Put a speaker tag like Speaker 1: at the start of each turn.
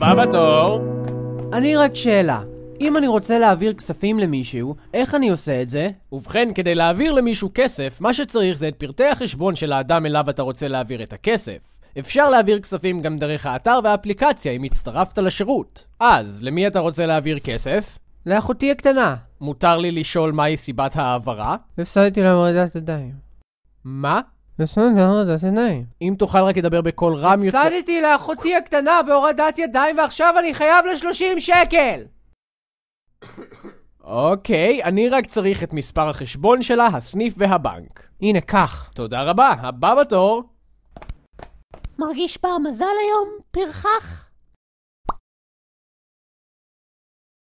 Speaker 1: הבא בתור.
Speaker 2: אני רק שאלה. אם אני רוצה להעביר כספים למישהו, איך אני עושה את זה?
Speaker 1: ובכן, כדי להעביר למישהו כסף, מה שצריך זה את פרטי החשבון של האדם אליו אתה רוצה להעביר את הכסף. אפשר להעביר כספים גם דרך האתר והאפליקציה אם הצטרפת לשירות. אז, למי אתה רוצה להעביר כסף? לאחותי הקטנה. מותר לי לשאול מהי סיבת ההעברה?
Speaker 3: הפסדתי לה ידיים. מה? בסדר, לא עדת עיניים. אם תוכל רק לדבר בקול רם יותר... הפסדתי
Speaker 4: לאחותי הקטנה בהורדת ידיים ועכשיו אני חייב ל-30 שקל!
Speaker 1: אוקיי, אני רק צריך את מספר החשבון שלה, הסניף והבנק. הנה, קח. תודה רבה, הבא בתור.
Speaker 4: מרגיש פעם מזל היום, פרחח?